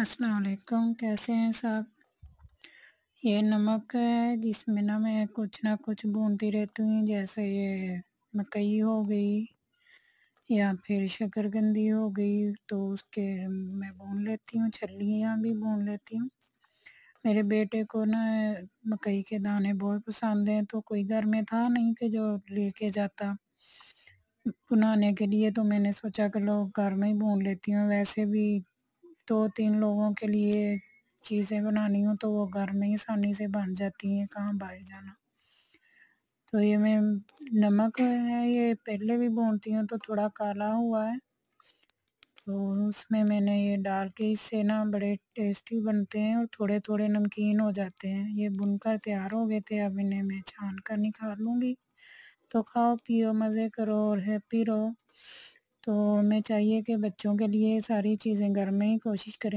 असलकम कैसे हैं साहब ये नमक है जिसमें ना मैं कुछ ना कुछ भूनती रहती हूँ जैसे ये मकई हो गई या फिर शकरकंदी हो गई तो उसके मैं भून लेती हूँ छलियाँ भी भून लेती हूँ मेरे बेटे को ना मकई के दाने बहुत पसंद हैं तो कोई घर में था नहीं कि जो लेके जाता बनाने के लिए तो मैंने सोचा कि लोग घर में ही भून लेती हूँ वैसे भी दो तीन लोगों के लिए चीज़ें बनानी हो तो वो घर में ही आसानी से बन जाती हैं कहाँ बाहर जाना तो ये मैं नमक है ये पहले भी भूनती हूँ तो थोड़ा काला हुआ है तो उसमें मैंने ये डाल के इससे ना बड़े टेस्टी बनते हैं और थोड़े थोड़े नमकीन हो जाते हैं ये बुनकर तैयार हो गए थे अब इन्हें मैं छान कर निकाल लूँगी तो खाओ पियो मज़े करो और हैप्पी रहो तो हमें चाहिए कि बच्चों के लिए सारी चीज़ें घर में ही कोशिश करें